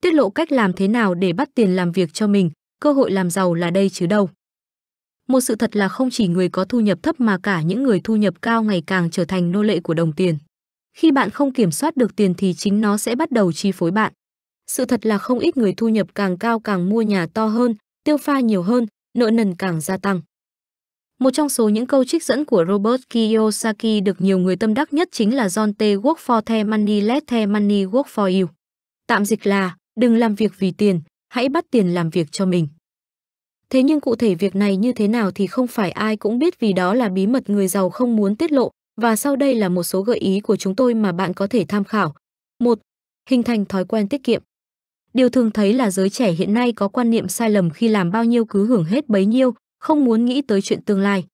tiết lộ cách làm thế nào để bắt tiền làm việc cho mình, cơ hội làm giàu là đây chứ đâu. Một sự thật là không chỉ người có thu nhập thấp mà cả những người thu nhập cao ngày càng trở thành nô lệ của đồng tiền. Khi bạn không kiểm soát được tiền thì chính nó sẽ bắt đầu chi phối bạn. Sự thật là không ít người thu nhập càng cao càng mua nhà to hơn, tiêu pha nhiều hơn, nợ nần càng gia tăng. Một trong số những câu trích dẫn của Robert Kiyosaki được nhiều người tâm đắc nhất chính là John T. Work for the money, let the money work for you. Tạm dịch là, đừng làm việc vì tiền, hãy bắt tiền làm việc cho mình. Thế nhưng cụ thể việc này như thế nào thì không phải ai cũng biết vì đó là bí mật người giàu không muốn tiết lộ và sau đây là một số gợi ý của chúng tôi mà bạn có thể tham khảo. 1. Hình thành thói quen tiết kiệm. Điều thường thấy là giới trẻ hiện nay có quan niệm sai lầm khi làm bao nhiêu cứ hưởng hết bấy nhiêu, không muốn nghĩ tới chuyện tương lai.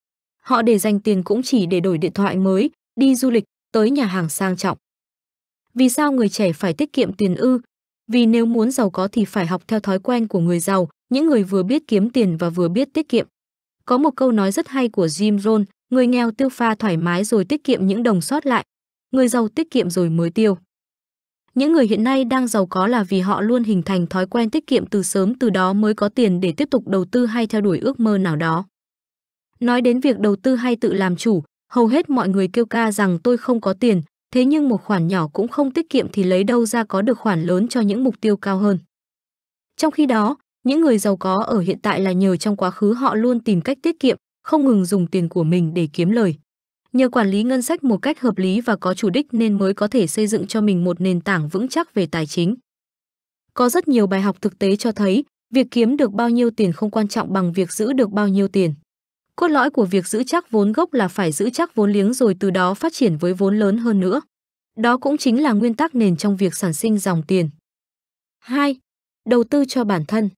Họ để dành tiền cũng chỉ để đổi điện thoại mới, đi du lịch, tới nhà hàng sang trọng. Vì sao người trẻ phải tiết kiệm tiền ư? vì nếu muốn giàu có thì phải học theo thói quen của người giàu, những người vừa biết kiếm tiền và vừa biết tiết kiệm. Có một câu nói rất hay của Jim Rohn, người nghèo tiêu pha thoải mái rồi tiết kiệm những đồng sót lại, người giàu tiết kiệm rồi mới tiêu. Những người hiện nay đang giàu có là vì họ luôn hình thành thói quen tiết kiệm từ sớm từ đó mới có tiền để tiếp tục đầu tư hay theo đuổi ước mơ nào đó. Nói đến việc đầu tư hay tự làm chủ, hầu hết mọi người kêu ca rằng tôi không có tiền, thế nhưng một khoản nhỏ cũng không tiết kiệm thì lấy đâu ra có được khoản lớn cho những mục tiêu cao hơn. Trong khi đó, những người giàu có ở hiện tại là nhờ trong quá khứ họ luôn tìm cách tiết kiệm, không ngừng dùng tiền của mình để kiếm lời. Nhờ quản lý ngân sách một cách hợp lý và có chủ đích nên mới có thể xây dựng cho mình một nền tảng vững chắc về tài chính. Có rất nhiều bài học thực tế cho thấy, việc kiếm được bao nhiêu tiền không quan trọng bằng việc giữ được bao nhiêu tiền. Cốt lõi của việc giữ chắc vốn gốc là phải giữ chắc vốn liếng rồi từ đó phát triển với vốn lớn hơn nữa. Đó cũng chính là nguyên tắc nền trong việc sản sinh dòng tiền. 2. Đầu tư cho bản thân.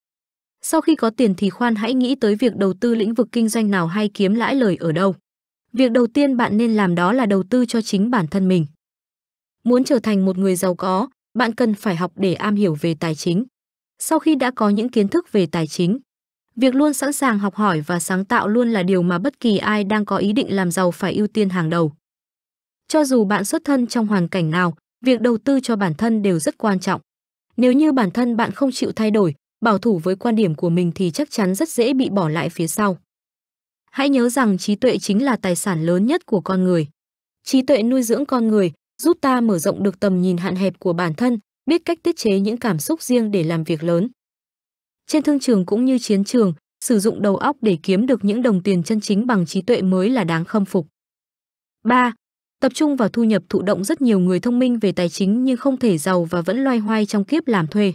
Sau khi có tiền thì khoan hãy nghĩ tới việc đầu tư lĩnh vực kinh doanh nào hay kiếm lãi lời ở đâu. Việc đầu tiên bạn nên làm đó là đầu tư cho chính bản thân mình. Muốn trở thành một người giàu có, bạn cần phải học để am hiểu về tài chính. Sau khi đã có những kiến thức về tài chính, Việc luôn sẵn sàng học hỏi và sáng tạo luôn là điều mà bất kỳ ai đang có ý định làm giàu phải ưu tiên hàng đầu. Cho dù bạn xuất thân trong hoàn cảnh nào, việc đầu tư cho bản thân đều rất quan trọng. Nếu như bản thân bạn không chịu thay đổi, bảo thủ với quan điểm của mình thì chắc chắn rất dễ bị bỏ lại phía sau. Hãy nhớ rằng trí tuệ chính là tài sản lớn nhất của con người. Trí tuệ nuôi dưỡng con người, giúp ta mở rộng được tầm nhìn hạn hẹp của bản thân, biết cách tiết chế những cảm xúc riêng để làm việc lớn. Trên thương trường cũng như chiến trường, sử dụng đầu óc để kiếm được những đồng tiền chân chính bằng trí tuệ mới là đáng khâm phục. 3. Tập trung vào thu nhập thụ động rất nhiều người thông minh về tài chính nhưng không thể giàu và vẫn loay hoay trong kiếp làm thuê.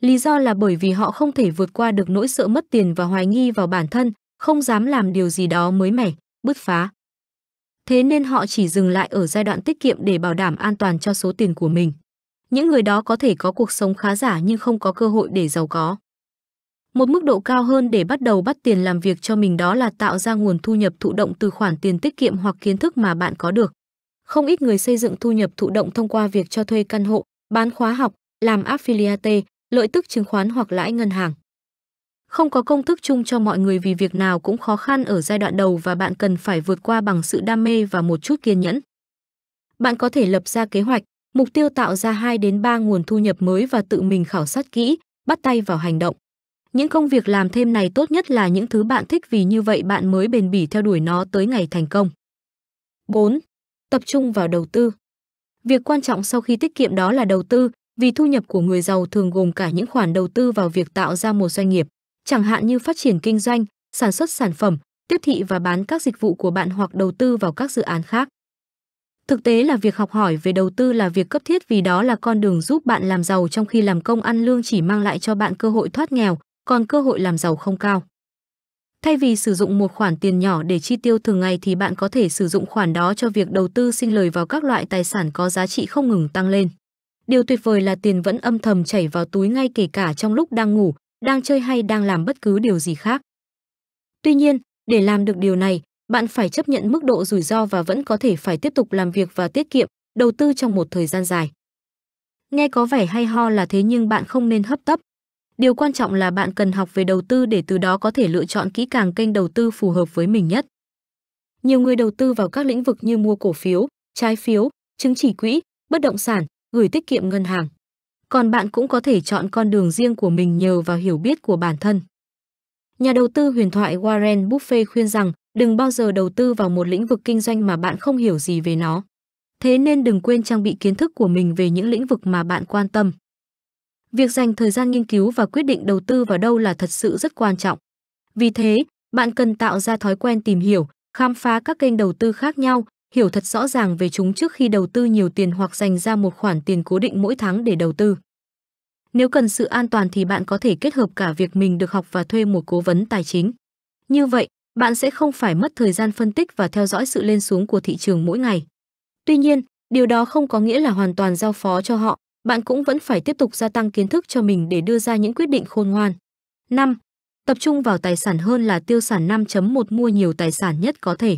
Lý do là bởi vì họ không thể vượt qua được nỗi sợ mất tiền và hoài nghi vào bản thân, không dám làm điều gì đó mới mẻ, bứt phá. Thế nên họ chỉ dừng lại ở giai đoạn tiết kiệm để bảo đảm an toàn cho số tiền của mình. Những người đó có thể có cuộc sống khá giả nhưng không có cơ hội để giàu có. Một mức độ cao hơn để bắt đầu bắt tiền làm việc cho mình đó là tạo ra nguồn thu nhập thụ động từ khoản tiền tiết kiệm hoặc kiến thức mà bạn có được. Không ít người xây dựng thu nhập thụ động thông qua việc cho thuê căn hộ, bán khóa học, làm affiliate, lợi tức chứng khoán hoặc lãi ngân hàng. Không có công thức chung cho mọi người vì việc nào cũng khó khăn ở giai đoạn đầu và bạn cần phải vượt qua bằng sự đam mê và một chút kiên nhẫn. Bạn có thể lập ra kế hoạch, mục tiêu tạo ra 2 đến 3 nguồn thu nhập mới và tự mình khảo sát kỹ, bắt tay vào hành động. Những công việc làm thêm này tốt nhất là những thứ bạn thích vì như vậy bạn mới bền bỉ theo đuổi nó tới ngày thành công. 4. Tập trung vào đầu tư. Việc quan trọng sau khi tiết kiệm đó là đầu tư, vì thu nhập của người giàu thường gồm cả những khoản đầu tư vào việc tạo ra một doanh nghiệp, chẳng hạn như phát triển kinh doanh, sản xuất sản phẩm, tiếp thị và bán các dịch vụ của bạn hoặc đầu tư vào các dự án khác. Thực tế là việc học hỏi về đầu tư là việc cấp thiết vì đó là con đường giúp bạn làm giàu trong khi làm công ăn lương chỉ mang lại cho bạn cơ hội thoát nghèo, còn cơ hội làm giàu không cao. Thay vì sử dụng một khoản tiền nhỏ để chi tiêu thường ngày thì bạn có thể sử dụng khoản đó cho việc đầu tư sinh lời vào các loại tài sản có giá trị không ngừng tăng lên. Điều tuyệt vời là tiền vẫn âm thầm chảy vào túi ngay kể cả trong lúc đang ngủ, đang chơi hay đang làm bất cứ điều gì khác. Tuy nhiên, để làm được điều này, bạn phải chấp nhận mức độ rủi ro và vẫn có thể phải tiếp tục làm việc và tiết kiệm, đầu tư trong một thời gian dài. Nghe có vẻ hay ho là thế nhưng bạn không nên hấp tấp, Điều quan trọng là bạn cần học về đầu tư để từ đó có thể lựa chọn kỹ càng kênh đầu tư phù hợp với mình nhất. Nhiều người đầu tư vào các lĩnh vực như mua cổ phiếu, trái phiếu, chứng chỉ quỹ, bất động sản, gửi tiết kiệm ngân hàng. Còn bạn cũng có thể chọn con đường riêng của mình nhờ vào hiểu biết của bản thân. Nhà đầu tư huyền thoại Warren Buffett khuyên rằng đừng bao giờ đầu tư vào một lĩnh vực kinh doanh mà bạn không hiểu gì về nó. Thế nên đừng quên trang bị kiến thức của mình về những lĩnh vực mà bạn quan tâm. Việc dành thời gian nghiên cứu và quyết định đầu tư vào đâu là thật sự rất quan trọng. Vì thế, bạn cần tạo ra thói quen tìm hiểu, khám phá các kênh đầu tư khác nhau, hiểu thật rõ ràng về chúng trước khi đầu tư nhiều tiền hoặc dành ra một khoản tiền cố định mỗi tháng để đầu tư. Nếu cần sự an toàn thì bạn có thể kết hợp cả việc mình được học và thuê một cố vấn tài chính. Như vậy, bạn sẽ không phải mất thời gian phân tích và theo dõi sự lên xuống của thị trường mỗi ngày. Tuy nhiên, điều đó không có nghĩa là hoàn toàn giao phó cho họ, bạn cũng vẫn phải tiếp tục gia tăng kiến thức cho mình để đưa ra những quyết định khôn ngoan. 5. Tập trung vào tài sản hơn là tiêu sản 5.1 mua nhiều tài sản nhất có thể.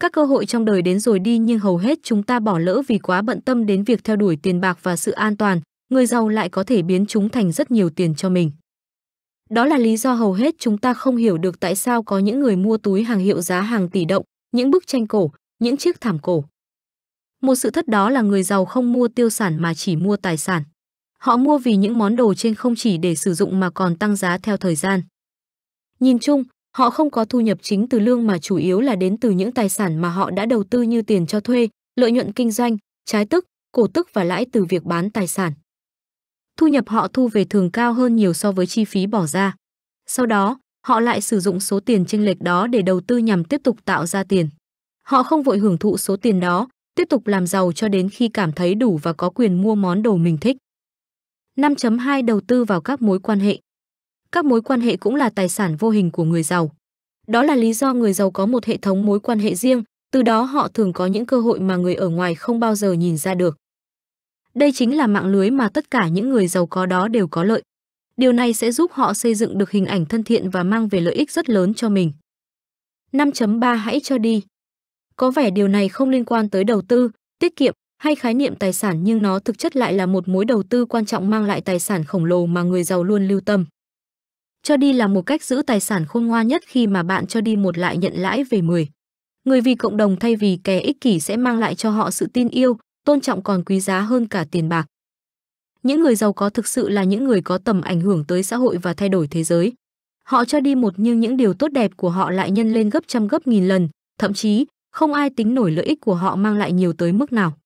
Các cơ hội trong đời đến rồi đi nhưng hầu hết chúng ta bỏ lỡ vì quá bận tâm đến việc theo đuổi tiền bạc và sự an toàn, người giàu lại có thể biến chúng thành rất nhiều tiền cho mình. Đó là lý do hầu hết chúng ta không hiểu được tại sao có những người mua túi hàng hiệu giá hàng tỷ động, những bức tranh cổ, những chiếc thảm cổ. Một sự thất đó là người giàu không mua tiêu sản mà chỉ mua tài sản. Họ mua vì những món đồ trên không chỉ để sử dụng mà còn tăng giá theo thời gian. Nhìn chung, họ không có thu nhập chính từ lương mà chủ yếu là đến từ những tài sản mà họ đã đầu tư như tiền cho thuê, lợi nhuận kinh doanh, trái tức, cổ tức và lãi từ việc bán tài sản. Thu nhập họ thu về thường cao hơn nhiều so với chi phí bỏ ra. Sau đó, họ lại sử dụng số tiền chênh lệch đó để đầu tư nhằm tiếp tục tạo ra tiền. Họ không vội hưởng thụ số tiền đó, tiếp tục làm giàu cho đến khi cảm thấy đủ và có quyền mua món đồ mình thích. 5.2 Đầu tư vào các mối quan hệ Các mối quan hệ cũng là tài sản vô hình của người giàu. Đó là lý do người giàu có một hệ thống mối quan hệ riêng, từ đó họ thường có những cơ hội mà người ở ngoài không bao giờ nhìn ra được. Đây chính là mạng lưới mà tất cả những người giàu có đó đều có lợi. Điều này sẽ giúp họ xây dựng được hình ảnh thân thiện và mang về lợi ích rất lớn cho mình. 5.3 Hãy cho đi có vẻ điều này không liên quan tới đầu tư, tiết kiệm hay khái niệm tài sản nhưng nó thực chất lại là một mối đầu tư quan trọng mang lại tài sản khổng lồ mà người giàu luôn lưu tâm. Cho đi là một cách giữ tài sản khôn ngoan nhất khi mà bạn cho đi một lại nhận lãi về 10. Người vì cộng đồng thay vì kẻ ích kỷ sẽ mang lại cho họ sự tin yêu, tôn trọng còn quý giá hơn cả tiền bạc. Những người giàu có thực sự là những người có tầm ảnh hưởng tới xã hội và thay đổi thế giới. Họ cho đi một nhưng những điều tốt đẹp của họ lại nhân lên gấp trăm gấp nghìn lần, thậm chí không ai tính nổi lợi ích của họ mang lại nhiều tới mức nào.